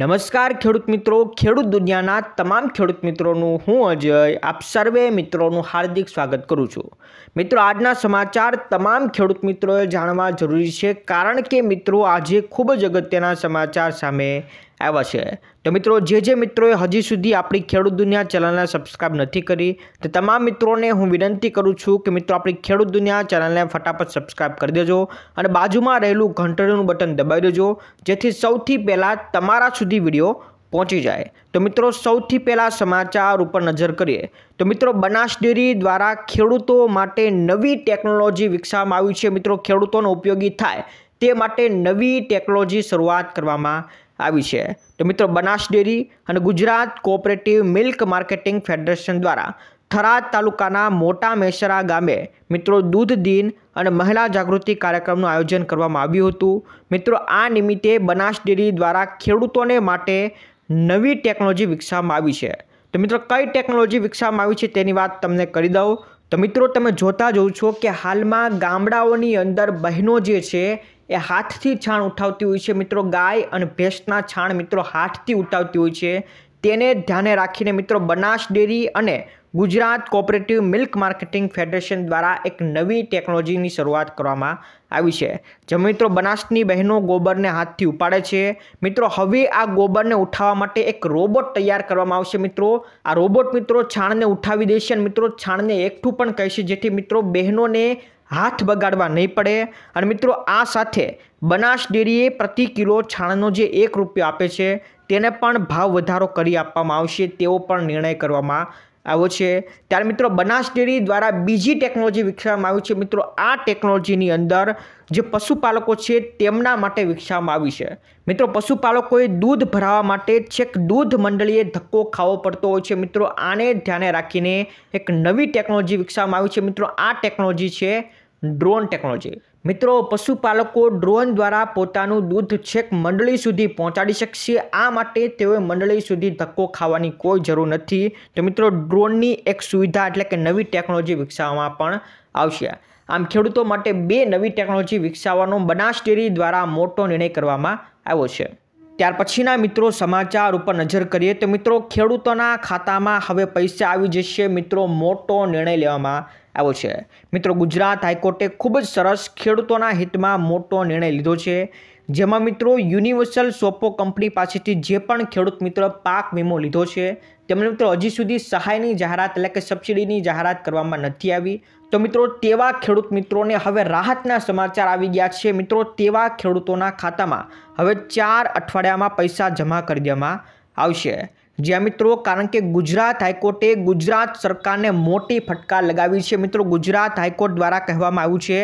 નમસ્કાર ખેડૂત મિત્રો ખેડૂત દુનિયાના તમામ ખેડૂત મિત્રોનું હું અજય આપ સર્વે મિત્રોનું હાર્દિક સ્વાગત કરું છું મિત્રો આજના સમાચાર તમામ ખેડૂત મિત્રોએ જાણવા જરૂરી છે કારણ કે મિત્રો આજે ખૂબ જ અગત્યના સમાચાર સામે આવ્યા છે તો મિત્રો જે જે મિત્રોએ હજી સુધી આપણી ખેડૂત દુનિયા ચેનલને સબસ્ક્રાઈબ નથી કરી તો તમામ મિત્રોને હું વિનંતી કરું છું કે મિત્રો આપણી ખેડૂત દુનિયા ચેનલને ફટાફટ સબસ્ક્રાઈબ કરી દેજો અને બાજુમાં રહેલું ઘંટડીનું બટન દબાવી દેજો જેથી સૌથી પહેલાં તમારા સુધી વિડીયો પહોંચી જાય તો મિત્રો સૌથી પહેલાં સમાચાર ઉપર નજર કરીએ તો મિત્રો બનાસ ડેરી દ્વારા ખેડૂતો માટે નવી ટેકનોલોજી વિકસાવવામાં આવી છે મિત્રો ખેડૂતોનો ઉપયોગી થાય તે માટે નવી ટેકનોલોજી શરૂઆત કરવામાં આવી છે તો મિત્રો બનાસ ડેરી અને Gujarat cooperative milk marketing federation દ્વારા થરાદ તાલુકાના મોટા મેસરા ગામે મિત્રો દૂધ દિન અને મહિલા જાગૃતિ કાર્યક્રમનું આયોજન કરવામાં આવ્યું હતું મિત્રો આ નિમિત્તે બનાસ ડેરી દ્વારા ખેડૂતોને માટે નવી ટેકનોલોજી વિકસાવવામાં આવી છે તો મિત્રો કઈ ટેકનોલોજી વિકસાવવામાં આવી છે તેની વાત તમને કરી દઉં તો મિત્રો તમે જોતા જોઉં છો કે હાલમાં ગામડાઓની અંદર બહેનો જે છે એ હાથથી છાણ ઉઠાવતી હોય છે મિત્રો ગાય અને ભેંસના છાણ મિત્રો હાથથી ઉઠાવતી હોય છે તેને ધ્યાને રાખીને મિત્રો બનાસ ડેરી અને Gujarat cooperative milk marketing federation દ્વારા એક નવી ટેકનોલોજીની શરૂઆત કરવામાં આવી છે જેમાં મિત્રો બનાસની બહેનો ગોબરને હાથથી ઉપાડે છે મિત્રો હવે આ ગોબરને ઉઠાવવા માટે એક રોબોટ તૈયાર કરવામાં આવશે મિત્રો આ રોબોટ મિત્રો છાણને ઉઠાવી દેશે અને મિત્રો છાણને એકઠું પણ કહેશે જેથી મિત્રો બહેનોને હાથ બગાડવા નહીં પડે અને મિત્રો આ સાથે બનાસ ડેરીએ પ્રતિ કિલો છાણનો જે એક રૂપિયો આપે છે તેને પણ ભાવ વધારો કરી આપવામાં આવશે તેવો પણ નિર્ણય કરવામાં આવ્યો છે ત્યારે મિત્રો બનાસ ડેરી દ્વારા બીજી ટેકનોલોજી વિકસાવવામાં આવી છે મિત્રો આ ટેકનોલોજીની અંદર જે પશુપાલકો છે તેમના માટે વિકસાવવામાં આવી છે મિત્રો પશુપાલકોએ દૂધ ભરાવવા માટે છેક દૂધ મંડળીએ ધક્કો ખાવો પડતો હોય છે મિત્રો આને ધ્યાને રાખીને એક નવી ટેકનોલોજી વિકસાવવામાં આવી છે મિત્રો આ ટેકનોલોજી છે ડ્રોન ટેકનોલોજી મિત્રો પશુપાલકો ડ્રોન દ્વારા પોતાનું દૂધ છેક મંડળી સુધી પહોંચાડી શકશે આ માટે તેઓએ મંડળી સુધી ધક્કો ખાવાની કોઈ જરૂર નથી તો મિત્રો ડ્રોનની એક સુવિધા એટલે કે નવી ટેકનોલોજી વિકસાવવામાં પણ આવશે આમ ખેડૂતો માટે બે નવી ટેકનોલોજી વિકસાવવાનો બનાસ ડેરી દ્વારા મોટો નિર્ણય કરવામાં આવ્યો છે ત્યાર પછીના મિત્રો સમાચાર ઉપર નજર કરીએ તો મિત્રો ખેડૂતોના ખાતામાં હવે પૈસા આવી જશે મિત્રો મોટો નિર્ણય લેવામાં આવ્યો છે મિત્રો ગુજરાત હાઈકોર્ટે ખૂબ જ સરસ ખેડૂતોના હિતમાં મોટો નિર્ણય લીધો છે જેમાં મિત્રો યુનિવર્સલ સોપો કંપની પાસેથી જે પણ ખેડૂત મિત્રો પાક વીમો લીધો છે તેમણે મિત્રો હજી સુધી સહાયની જાહેરાત એટલે કે સબસિડીની જાહેરાત કરવામાં નથી આવી તો મિત્રો તેવા ખેડૂત મિત્રોને હવે રાહતના સમાચાર આવી ગયા છે મિત્રો તેવા ખેડૂતોના ખાતામાં હવે ચાર અઠવાડિયામાં પૈસા જમા કરી દેવામાં આવશે જ્યાં મિત્રો કારણ કે ગુજરાત હાઈકોર્ટે ગુજરાત સરકારને મોટી ફટકાર લગાવી છે મિત્રો ગુજરાત હાઈકોર્ટ દ્વારા કહેવામાં આવ્યું છે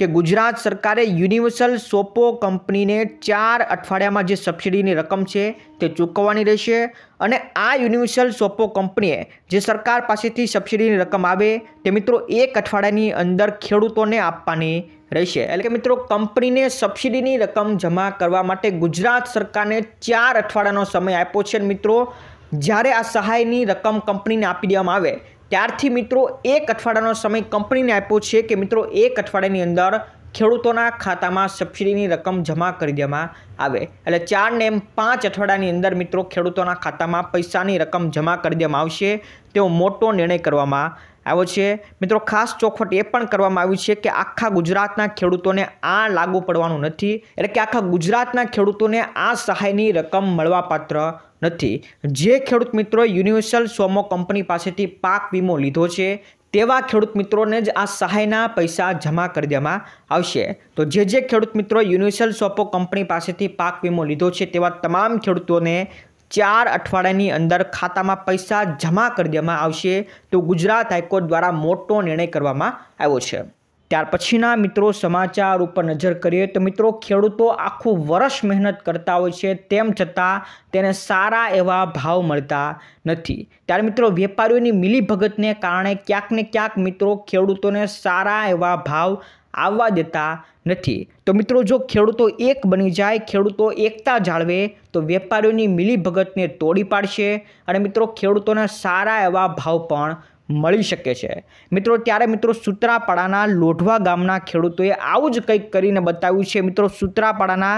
કે ગુજરાત સરકારે યુનિવર્સલ સોપો કંપનીને ચાર અઠવાડિયામાં જે સબસિડીની રકમ છે તે ચૂકવવાની રહેશે અને આ યુનિવર્સલ સોપો કંપનીએ જે સરકાર પાસેથી સબસિડીની રકમ આવે તે મિત્રો એક અઠવાડિયાની અંદર ખેડૂતોને આપવાની રહેશે એટલે કે મિત્રો કંપનીને સબસિડીની રકમ જમા કરવા માટે ગુજરાત સરકારને ચાર અઠવાડિયાનો સમય આપ્યો છે મિત્રો જ્યારે આ સહાયની રકમ કંપનીને આપી દેવામાં આવે ત્યારથી મિત્રો એક અઠવાડિયાનો સમય કંપનીને આપ્યો છે કે મિત્રો એક અઠવાડિયાની અંદર ખેડૂતોના ખાતામાં સબસિડીની રકમ જમા કરી દેવામાં આવે એટલે ચારને એમ પાંચ અઠવાડિયાની અંદર મિત્રો ખેડૂતોના ખાતામાં પૈસાની રકમ જમા કરી દેવામાં આવશે તેવો મોટો નિર્ણય કરવામાં આવ્યો છે મિત્રો ખાસ ચોખવટ એ પણ કરવામાં આવી છે કે આખા ગુજરાતના ખેડૂતોને આ લાગુ પડવાનું નથી એટલે કે આખા ગુજરાતના ખેડૂતોને આ સહાયની રકમ મળવાપાત્ર નથી જે ખેડૂત મિત્રો યુનિવર્સલ સોમો કંપની પાસેથી પાક વીમો લીધો છે તેવા ખેડૂત મિત્રોને જ આ સહાયના પૈસા જમા કરી દેવામાં આવશે તો જે જે ખેડૂત મિત્રો યુનિવર્સલ સોપો કંપની પાસેથી પાક વીમો લીધો છે તેવા તમામ ખેડૂતોને ચાર અઠવાડિયાની અંદર ખાતામાં પૈસા જમા કરી દેવામાં આવશે તો ગુજરાત હાઈકોર્ટ દ્વારા મોટો નિર્ણય કરવામાં આવ્યો છે ત્યાર પછીના મિત્રો સમાચાર ઉપર નજર કરીએ તો મિત્રો ખેડૂતો આખું વર્ષ મહેનત કરતા હોય છે તેમ છતાં તેને સારા એવા ભાવ મળતા નથી ત્યારે મિત્રો વેપારીઓની મિલીભગતને કારણે ક્યાંક ને ક્યાંક મિત્રો ખેડૂતોને સારા એવા ભાવ આવવા દેતા નથી તો મિત્રો જો ખેડૂતો એક બની જાય ખેડૂતો એકતા જાળવે તો વેપારીઓની મિલીભગતને તોડી પાડશે અને મિત્રો ખેડૂતોને સારા એવા ભાવ પણ મળી શકે છે મિત્રો ત્યારે મિત્રો સૂત્રાપાડાના લોઢવા ગામના ખેડૂતોએ આવું જ કંઈક કરીને બતાવ્યું છે મિત્રો સૂત્રાપાડાના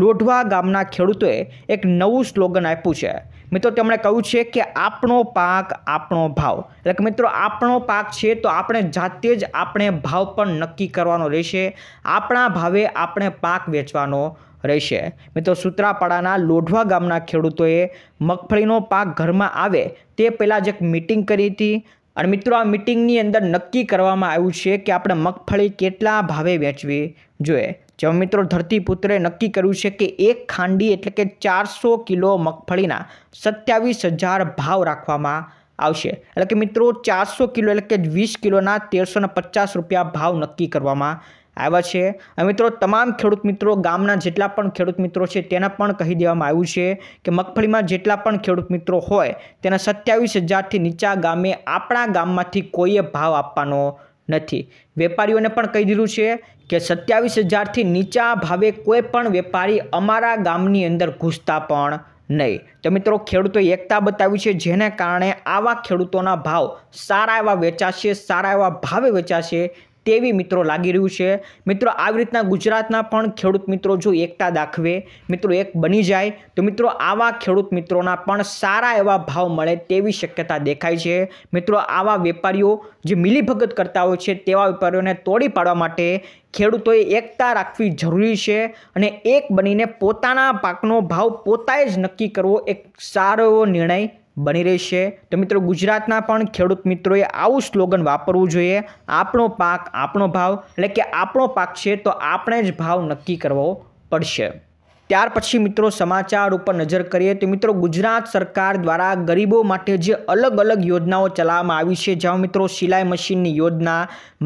લોઢવા ગામના ખેડૂતોએ એક નવું સ્લોગન આપ્યું છે મિત્રો તેમણે કહ્યું છે કે આપણો પાક આપણો ભાવ એટલે કે મિત્રો આપણો પાક છે તો આપણે જાતે જ આપણે ભાવ પણ નક્કી કરવાનો રહેશે આપણા ભાવે આપણે પાક વેચવાનો રહેશે મિત્રો સૂત્રાપાડાના લોઢવા ગામના ખેડૂતોએ મગફળીનો પાક ઘરમાં આવે તે પહેલાં જ એક મિટિંગ કરી હતી અને મિત્રો આ મિટિંગની અંદર નક્કી કરવામાં આવ્યું છે કે આપણે મગફળી કેટલા ભાવે વેચવી જોઈએ જેમાં મિત્રો ધરતીપુત્રે નક્કી કર્યું છે કે એક ખાંડી એટલે કે ચારસો કિલો મગફળીના સત્યાવીસ હજાર ભાવ રાખવામાં આવશે એટલે કે મિત્રો ચારસો કિલો એટલે કે વીસ કિલોના તેરસો પચાસ રૂપિયા ભાવ નક્કી કરવામાં આવ્યા છે અને મિત્રો તમામ ખેડૂત મિત્રો ગામના જેટલા પણ ખેડૂત મિત્રો છે તેના પણ કહી દેવામાં આવ્યું છે કે મગફળીમાં જેટલા પણ ખેડૂત મિત્રો હોય તેના સત્યાવીસ હજારથી નીચા ગામે આપણા ગામમાંથી કોઈએ ભાવ આપવાનો નથી વેપારીઓને પણ કહી દીધું છે કે સત્યાવીસ હજારથી નીચા ભાવે કોઈ પણ વેપારી અમારા ગામની અંદર ઘૂસતા પણ નહીં તો મિત્રો ખેડૂતોએ એકતા બતાવી છે જેને કારણે આવા ખેડૂતોના ભાવ સારા એવા વેચાશે સારા એવા ભાવે વેચાશે તેવી મિત્રો લાગી રહ્યું છે મિત્રો આવી રીતના ગુજરાતના પણ ખેડૂત મિત્રો જો એકતા દાખવે મિત્રો એક બની જાય તો મિત્રો આવા ખેડૂત મિત્રોના પણ સારા એવા ભાવ મળે તેવી શક્યતા દેખાય છે મિત્રો આવા વેપારીઓ જે મિલીભગત કરતા હોય છે તેવા વેપારીઓને તોડી પાડવા માટે ખેડૂતોએ એકતા રાખવી જરૂરી છે અને એક બનીને પોતાના પાકનો ભાવ પોતાએ જ નક્કી કરવો એક સારો એવો નિર્ણય બની રહેશે તો મિત્રો ગુજરાતના પણ ખેડૂત મિત્રોએ આવું સ્લોગન વાપરવું જોઈએ આપણો પાક આપણો ભાવ એટલે કે આપણો પાક છે તો આપણે જ ભાવ નક્કી કરવો પડશે ત્યાર પછી મિત્રો સમાચાર ઉપર નજર કરીએ તો મિત્રો ગુજરાત સરકાર દ્વારા ગરીબો માટે જે અલગ અલગ યોજનાઓ ચલાવવામાં આવી છે જ્યાં મિત્રો સિલાઈ મશીનની યોજના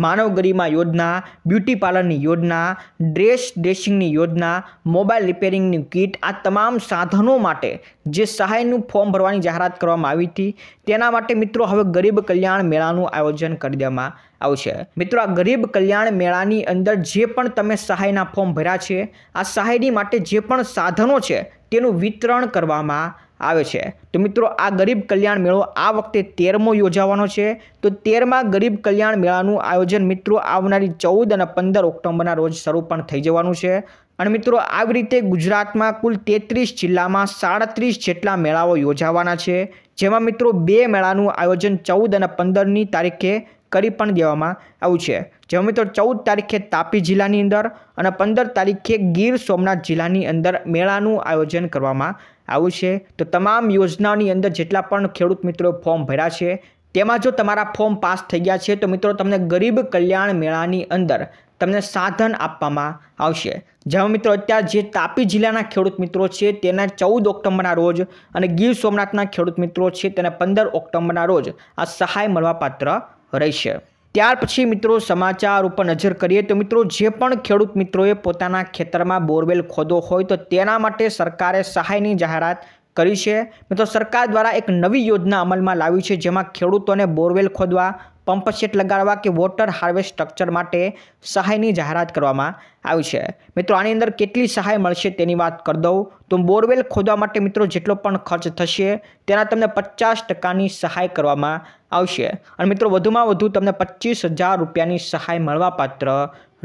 માનવ ગરિમા યોજના બ્યુટી પાર્લરની યોજના ડ્રેસ ડ્રેસિંગની યોજના મોબાઈલ રિપેરિંગની કીટ આ તમામ સાધનો માટે જે સહાયનું ફોર્મ ભરવાની જાહેરાત કરવામાં આવી હતી તેના માટે મિત્રો હવે ગરીબ કલ્યાણ મેળાનું આયોજન કરી દેવામાં આવશે મિત્રો આ ગરીબ કલ્યાણ મેળાની અંદર જે પણ તમે સહાયના ફોર્મ ભર્યા છે આ સહાયની માટે જે પણ સાધનો છે તેનું વિતરણ કરવામાં આવે છે તો મિત્રો આ ગરીબ કલ્યાણ મેળો આ વખતે તેરમો યોજાવાનો છે તો તેરમાં ગરીબ કલ્યાણ મેળાનું આયોજન મિત્રો આવનારી ચૌદ અને પંદર ઓક્ટોબરના રોજ શરૂ પણ થઈ જવાનું છે અને મિત્રો આવી રીતે ગુજરાતમાં કુલ તેત્રીસ જિલ્લામાં સાડત્રીસ જેટલા મેળાઓ યોજાવાના છે જેમાં મિત્રો બે મેળાનું આયોજન ચૌદ અને પંદરની તારીખે કરી પણ દેવામાં આવ્યું છે જેમાં મિત્રો ચૌદ તારીખે તાપી જિલ્લાની અંદર અને પંદર તારીખે ગીર સોમનાથ જિલ્લાની અંદર મેળાનું આયોજન કરવામાં આવું છે તો તમામ યોજનાઓની અંદર જેટલા પણ ખેડૂત મિત્રો ફોર્મ ભર્યા છે તેમાં જો તમારા ફોર્મ પાસ થઈ ગયા છે તો મિત્રો તમને ગરીબ કલ્યાણ મેળાની અંદર તમને સાધન આપવામાં આવશે જેમાં મિત્રો અત્યારે જે તાપી જિલ્લાના ખેડૂત મિત્રો છે તેના ચૌદ ઓક્ટોબરના રોજ અને ગીર સોમનાથના ખેડૂત મિત્રો છે તેને પંદર ઓક્ટોબરના રોજ આ સહાય મળવાપાત્ર રહેશે ત્યાર પછી મિત્રો સમાચાર ઉપર નજર કરીએ તો મિત્રો જે પણ ખેડૂત મિત્રોએ પોતાના ખેતરમાં બોરવેલ ખોદો હોય તો તેના માટે સરકારે સહાયની જાહેરાત કરી છે મિત્રો સરકાર દ્વારા એક નવી યોજના અમલમાં લાવી છે જેમાં ખેડૂતોને બોરવેલ ખોદવા પંપસેટ લગાડવા કે વોટર હાર્વેસ્ટ સ્ટ્રક્ચર માટે સહાયની જાહેરાત કરવામાં આવી છે મિત્રો આની અંદર કેટલી સહાય મળશે તેની વાત કરી દઉં તો બોરવેલ ખોદવા માટે મિત્રો જેટલો પણ ખર્ચ થશે તેના તમને પચાસ ટકાની સહાય કરવામાં આવશે અને મિત્રો વધુમાં વધુ તમને પચીસ હજાર રૂપિયાની સહાય મળવાપાત્ર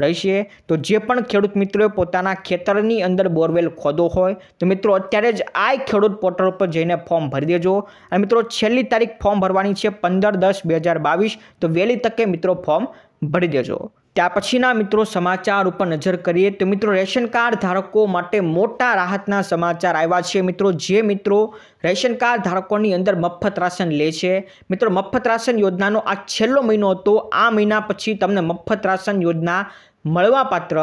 રહેશે તો જે પણ ખેડૂત મિત્રોએ પોતાના ખેતરની અંદર બોરવેલ ખોદો હોય તો મિત્રો અત્યારે જ આ ખેડૂત પોર્ટલ પર જઈને ફોર્મ ભરી દેજો અને મિત્રો છેલ્લી તારીખ ફોર્મ ભરવાની છે પંદર દસ બે હજાર બાવીસ તો વહેલી તકે મિત્રો ફોર્મ ભરી દેજો ત્યાર પછીના મિત્રો સમાચાર ઉપર નજર કરીએ તો મિત્રો રેશન કાર્ડ ધારકો માટે મોટા રાહતના સમાચાર આવ્યા છે મિત્રો જે મિત્રો રેશન કાર્ડ ધારકોની અંદર મફત રાશન લે છે મિત્રો મફત રાશન યોજનાનો આ છેલ્લો મહિનો હતો આ મહિના પછી તમને મફત રાશન યોજના મળવાપાત્ર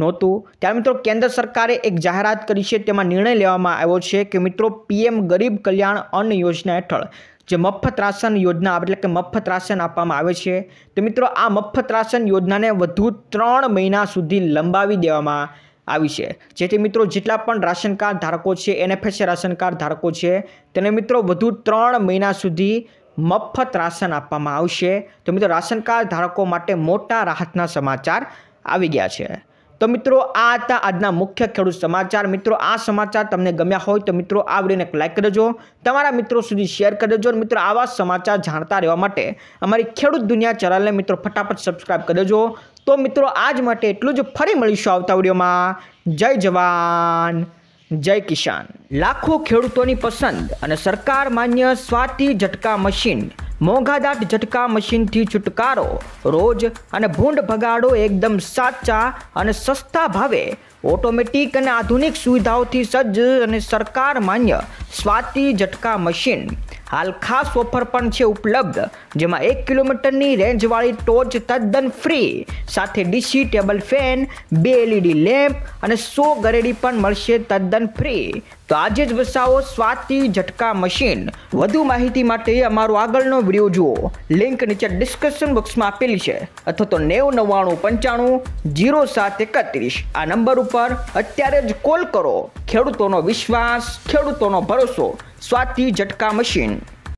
નહોતું ત્યારે મિત્રો કેન્દ્ર સરકારે એક જાહેરાત કરી છે તેમાં નિર્ણય લેવામાં આવ્યો છે કે મિત્રો પીએમ ગરીબ કલ્યાણ અન્ન યોજના હેઠળ જે મફત રાશન યોજના એટલે કે મફત રાશન આપવામાં આવે છે તો મિત્રો આ મફત રાશન યોજનાને વધુ ત્રણ મહિના સુધી લંબાવી દેવામાં આવી છે જેથી મિત્રો જેટલા પણ રાશન કાર્ડ ધારકો છે એનએફએસએ રાશન કાર્ડ ધારકો છે તેને મિત્રો વધુ ત્રણ મહિના સુધી મફત રાશન આપવામાં આવશે તો મિત્રો રાશન કાર્ડ ધારકો માટે મોટા રાહતના સમાચાર આવી ગયા છે તો મિત્રો આ હતા આજના મુખ્ય ખેડૂત સમાચાર મિત્રો આ સમાચાર તમને ગમ્યા હોય તો મિત્રો આ વિડીયોને એક લાઇક કરજો તમારા મિત્રો સુધી શેર કરજો અને મિત્રો આવા સમાચાર જાણતા રહેવા માટે અમારી ખેડૂત દુનિયા ચેનલને મિત્રો ફટાફટ સબસ્ક્રાઈબ કરજો તો મિત્રો આજ માટે એટલું જ ફરી મળીશું આવતા વિડીયોમાં જય જવાન જય કિસાન લાખો ખેડૂતોની પસંદ અને સરકાર માન્ય સ્વાતિ ઝટકા મશીન મોંઘાદાટ ઝટકા મશીનથી છુટકારો રોજ અને ભૂંડ ભગાડો એકદમ સાચા અને સસ્તા ભાવે ઓટોમેટિક અને આધુનિક સુવિધાઓથી સજ્જ અને સરકાર માન્ય સ્વાતિ ઝટકા મશીન હાલ ખાસ ઓફર પણ છે ઉપલબ્ધ જેમાં એક કિલોમીટરની રેન્જવાળી ટોર્ચ તદ્દન ફ્રી સાથે ડીસી ટેબલ ફેન બે એલઈડી લેમ્પ અને સો ગરેડી પણ મળશે તદ્દન ફ્રી તો આજે જ વસાવો સ્વાતિ ઝટકા મશીન વધુ માહિતી માટે અમારો આગળનો વિડીયો જુઓ લિંક નીચે ડિસ્ક્રિપ્શન બોક્સમાં આપેલી છે અથવા તો નેવું નવ્વાણું પંચાણું જીરો સાત એકત્રીસ આ નંબર ઉપર અત્યારે જ કોલ કરો ખેડૂતોનો વિશ્વાસ ખેડૂતોનો ભરોસો સ્વાતિ જટકા મશીન